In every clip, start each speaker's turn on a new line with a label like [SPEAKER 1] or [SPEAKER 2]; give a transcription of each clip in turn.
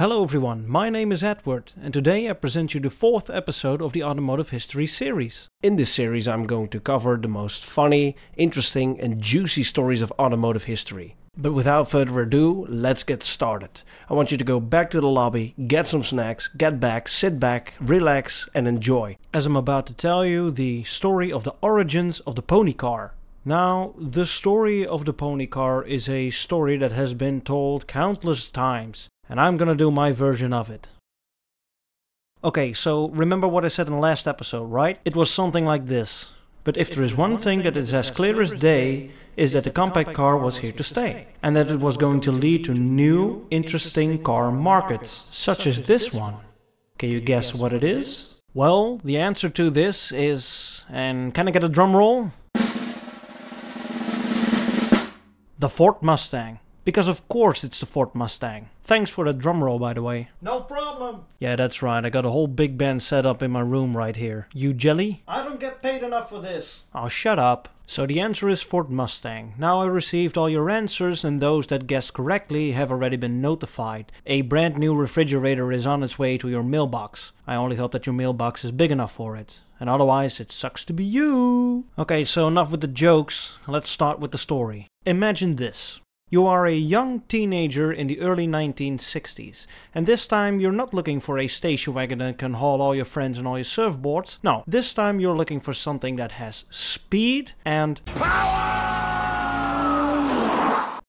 [SPEAKER 1] Hello everyone, my name is Edward and today I present you the fourth episode of the Automotive History series. In this series I'm going to cover the most funny, interesting and juicy stories of automotive history. But without further ado, let's get started. I want you to go back to the lobby, get some snacks, get back, sit back, relax and enjoy. As I'm about to tell you the story of the origins of the pony car. Now, the story of the pony car is a story that has been told countless times and I'm gonna do my version of it. Okay, so remember what I said in the last episode, right? It was something like this. But if, if there is one thing that is as clear as day, is that the compact car was here to stay, and that it was going to lead to new, interesting car markets, such as this one. Can you guess what it is? Well, the answer to this is... and can I get a drum roll? The Ford Mustang. Because of course it's the Ford Mustang. Thanks for the drum roll, by the way. No problem. Yeah, that's right. I got a whole big band set up in my room right here. You jelly? I don't get paid enough for this. Oh, shut up. So the answer is Ford Mustang. Now I received all your answers and those that guessed correctly have already been notified. A brand new refrigerator is on its way to your mailbox. I only hope that your mailbox is big enough for it. And otherwise, it sucks to be you. Okay, so enough with the jokes. Let's start with the story. Imagine this. You are a young teenager in the early 1960s, and this time you're not looking for a station wagon that can haul all your friends and all your surfboards. No, this time you're looking for something that has speed and POWER!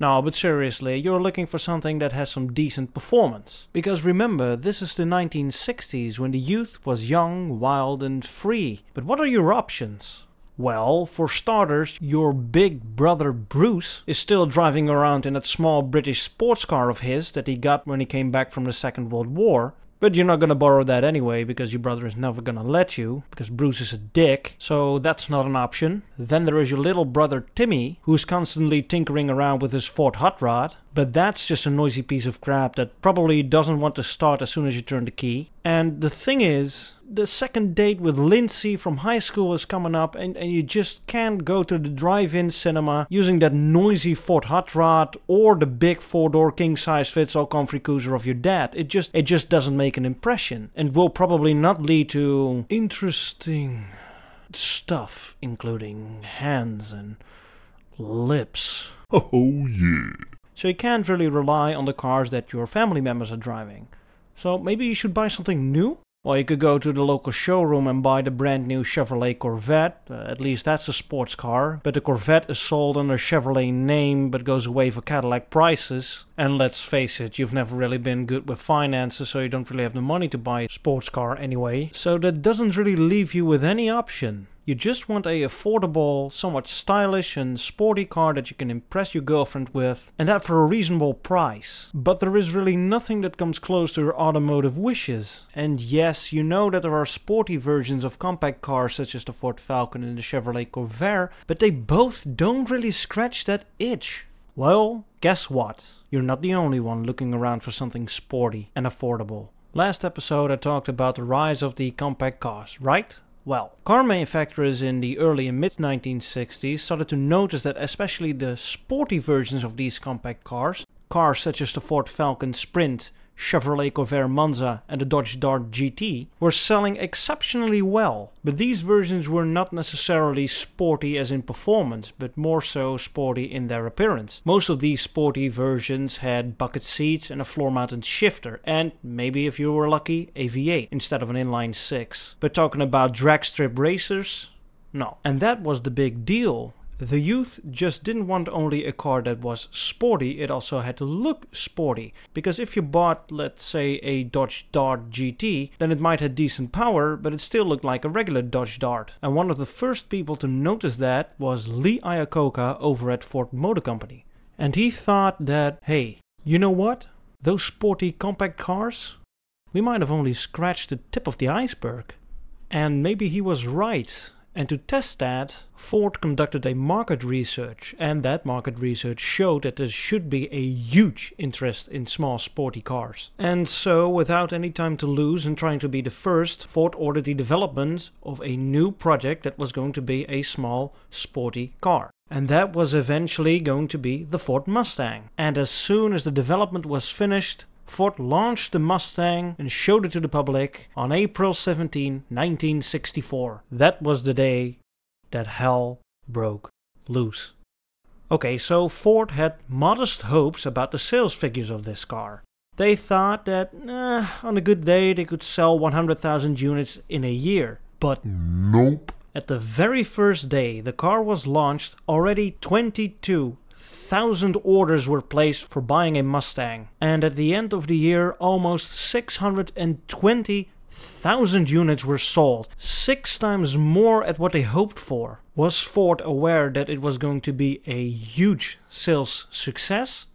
[SPEAKER 1] No, but seriously, you're looking for something that has some decent performance. Because remember, this is the 1960s when the youth was young, wild and free. But what are your options? Well, for starters, your big brother Bruce is still driving around in that small British sports car of his that he got when he came back from the Second World War. But you're not gonna borrow that anyway because your brother is never gonna let you because Bruce is a dick, so that's not an option. Then there is your little brother Timmy, who's constantly tinkering around with his Ford hot rod, but that's just a noisy piece of crap that probably doesn't want to start as soon as you turn the key. And the thing is, the second date with Lindsay from high school is coming up and, and you just can't go to the drive-in cinema using that noisy Ford Hot Rod or the big four-door king-size fits-all comfy cruiser of your dad. It just it just doesn't make an impression and will probably not lead to interesting stuff including hands and lips. Oh yeah. So you can't really rely on the cars that your family members are driving. So maybe you should buy something new? Or you could go to the local showroom and buy the brand new Chevrolet Corvette. Uh, at least that's a sports car. But the Corvette is sold under Chevrolet name but goes away for Cadillac prices. And let's face it, you've never really been good with finances, so you don't really have the money to buy a sports car anyway. So that doesn't really leave you with any option. You just want a affordable, somewhat stylish and sporty car that you can impress your girlfriend with, and that for a reasonable price. But there is really nothing that comes close to your automotive wishes. And yes, you know that there are sporty versions of compact cars such as the Ford Falcon and the Chevrolet Corvair, but they both don't really scratch that itch. Well, guess what? You're not the only one looking around for something sporty and affordable. Last episode I talked about the rise of the compact cars, right? well. Car manufacturers in the early and mid 1960s started to notice that especially the sporty versions of these compact cars, cars such as the Ford Falcon Sprint Chevrolet Corvair Monza and the Dodge Dart GT were selling exceptionally well, but these versions were not necessarily sporty as in performance, but more so sporty in their appearance. Most of these sporty versions had bucket seats and a floor-mounted shifter, and maybe if you were lucky, a V8 instead of an inline 6. But talking about drag strip racers, no. And that was the big deal the youth just didn't want only a car that was sporty, it also had to look sporty. Because if you bought, let's say, a Dodge Dart GT, then it might have decent power, but it still looked like a regular Dodge Dart. And one of the first people to notice that was Lee Iacocca over at Ford Motor Company. And he thought that, hey, you know what? Those sporty compact cars? We might have only scratched the tip of the iceberg. And maybe he was right, and to test that, Ford conducted a market research, and that market research showed that there should be a huge interest in small sporty cars. And so, without any time to lose and trying to be the first, Ford ordered the development of a new project that was going to be a small sporty car. And that was eventually going to be the Ford Mustang. And as soon as the development was finished, Ford launched the Mustang and showed it to the public on April 17, 1964. That was the day that hell broke loose. Okay, so Ford had modest hopes about the sales figures of this car. They thought that eh, on a good day they could sell 100,000 units in a year. But nope. At the very first day the car was launched, already 22 1,000 orders were placed for buying a Mustang, and at the end of the year, almost 620 thousand units were sold, six times more at what they hoped for. Was Ford aware that it was going to be a huge sales success?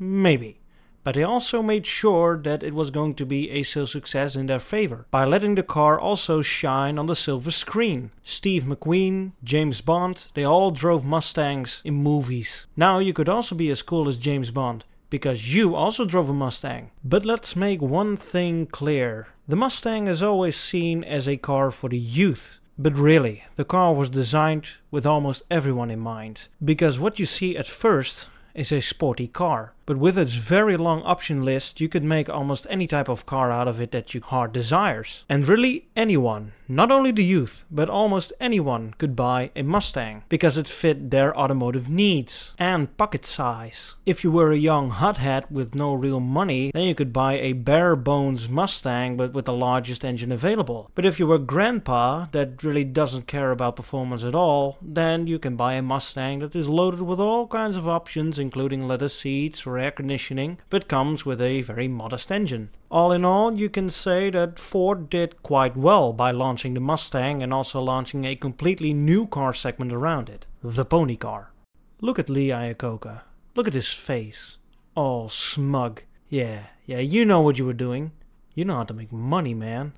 [SPEAKER 1] Maybe but they also made sure that it was going to be a sales success in their favor by letting the car also shine on the silver screen. Steve McQueen, James Bond, they all drove Mustangs in movies. Now you could also be as cool as James Bond because you also drove a Mustang. But let's make one thing clear. The Mustang is always seen as a car for the youth. But really, the car was designed with almost everyone in mind. Because what you see at first is a sporty car but with its very long option list you could make almost any type of car out of it that your heart desires. And really anyone, not only the youth, but almost anyone could buy a Mustang, because it fit their automotive needs and pocket size. If you were a young hothead with no real money, then you could buy a bare bones Mustang but with the largest engine available. But if you were grandpa that really doesn't care about performance at all, then you can buy a Mustang that is loaded with all kinds of options including leather seats or air conditioning, but comes with a very modest engine. All in all, you can say that Ford did quite well by launching the Mustang and also launching a completely new car segment around it, the pony car. Look at Lee Iacocca. Look at his face. All smug. Yeah, yeah, you know what you were doing. You know how to make money, man.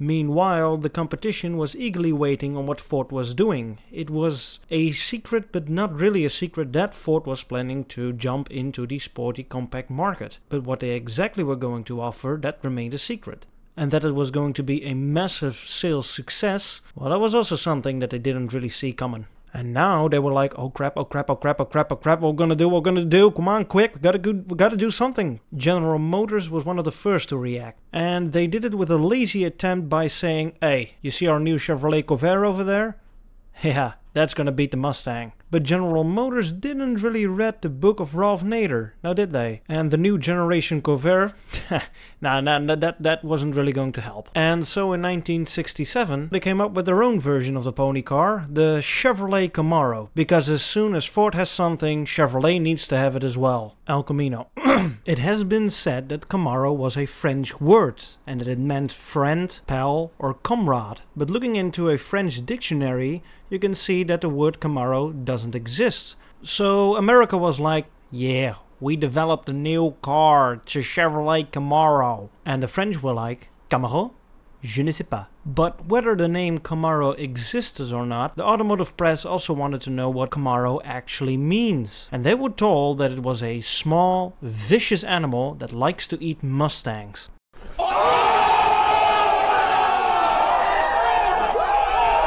[SPEAKER 1] Meanwhile, the competition was eagerly waiting on what Ford was doing. It was a secret, but not really a secret, that Ford was planning to jump into the sporty compact market. But what they exactly were going to offer, that remained a secret. And that it was going to be a massive sales success, well, that was also something that they didn't really see coming. And now they were like, oh crap, oh crap, oh crap, oh crap, oh crap, what we're gonna do, what we're gonna do, come on, quick, we gotta, go, we gotta do something. General Motors was one of the first to react. And they did it with a lazy attempt by saying, hey, you see our new Chevrolet Corvair over there? Yeah, that's gonna beat the Mustang. But General Motors didn't really read the book of Ralph Nader, now did they? And the new generation Cover, nah, nah, nah, that, that wasn't really going to help. And so in 1967, they came up with their own version of the pony car, the Chevrolet Camaro, because as soon as Ford has something, Chevrolet needs to have it as well. El Camino. it has been said that Camaro was a French word, and that it meant friend, pal, or comrade. But looking into a French dictionary, you can see that the word Camaro doesn't doesn't exist. So America was like, yeah, we developed a new car, it's a Chevrolet Camaro. And the French were like, Camaro? Je ne sais pas. But whether the name Camaro existed or not, the automotive press also wanted to know what Camaro actually means. And they were told that it was a small, vicious animal that likes to eat Mustangs. Oh!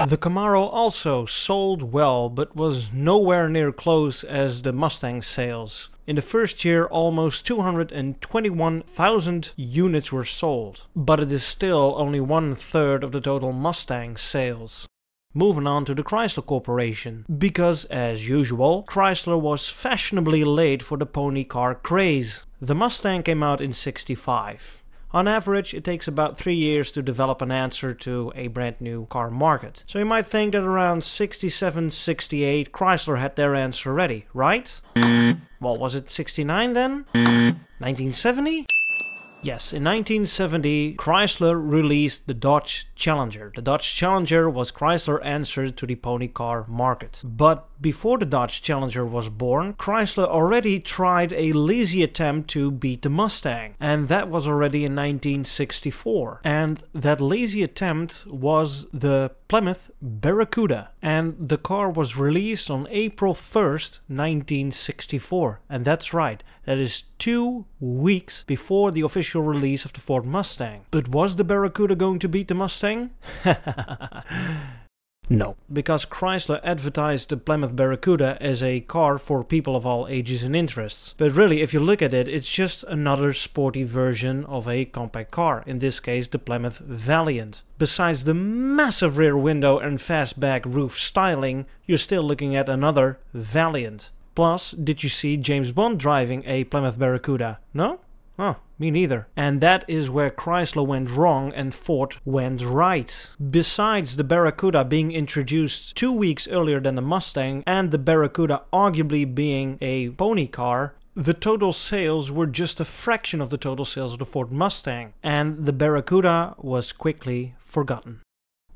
[SPEAKER 1] The Camaro also sold well but was nowhere near close as the Mustang sales. In the first year, almost 221,000 units were sold, but it is still only one third of the total Mustang sales. Moving on to the Chrysler Corporation, because as usual, Chrysler was fashionably late for the pony car craze. The Mustang came out in 65. On average, it takes about 3 years to develop an answer to a brand new car market. So you might think that around 67, 68, Chrysler had their answer ready, right? What was it, 69 then? 1970? Yes, in 1970, Chrysler released the Dodge Challenger. The Dodge Challenger was Chrysler's answer to the pony car market. But before the Dodge Challenger was born, Chrysler already tried a lazy attempt to beat the Mustang, and that was already in 1964. And that lazy attempt was the Plymouth Barracuda, and the car was released on April 1st, 1964. And that's right, that is two weeks before the official release of the Ford Mustang. But was the Barracuda going to beat the Mustang? No. Because Chrysler advertised the Plymouth Barracuda as a car for people of all ages and interests. But really, if you look at it, it's just another sporty version of a compact car, in this case the Plymouth Valiant. Besides the massive rear window and fastback roof styling, you're still looking at another Valiant. Plus, did you see James Bond driving a Plymouth Barracuda? No? Huh, ah, me neither. And that is where Chrysler went wrong and Ford went right. Besides the Barracuda being introduced two weeks earlier than the Mustang, and the Barracuda arguably being a pony car, the total sales were just a fraction of the total sales of the Ford Mustang, and the Barracuda was quickly forgotten.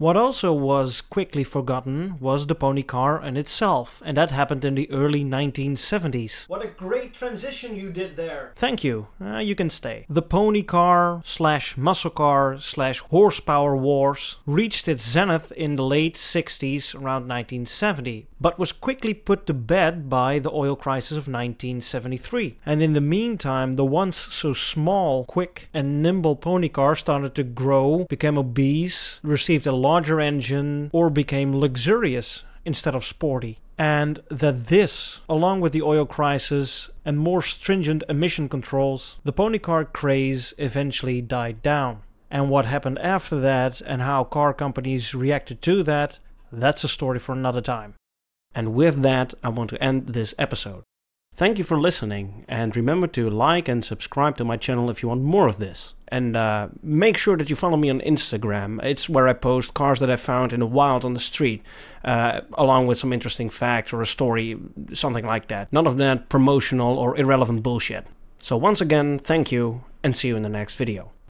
[SPEAKER 1] What also was quickly forgotten was the pony car in itself, and that happened in the early 1970s. What a great transition you did there! Thank you. Uh, you can stay. The pony car slash muscle car slash horsepower wars reached its zenith in the late 60s around 1970 but was quickly put to bed by the oil crisis of 1973. And in the meantime, the once so small, quick, and nimble pony car started to grow, became obese, received a larger engine, or became luxurious instead of sporty. And that this, along with the oil crisis and more stringent emission controls, the pony car craze eventually died down. And what happened after that and how car companies reacted to that, that's a story for another time. And with that, I want to end this episode. Thank you for listening, and remember to like and subscribe to my channel if you want more of this. And uh, make sure that you follow me on Instagram. It's where I post cars that I found in the wild on the street, uh, along with some interesting facts or a story, something like that. None of that promotional or irrelevant bullshit. So, once again, thank you, and see you in the next video.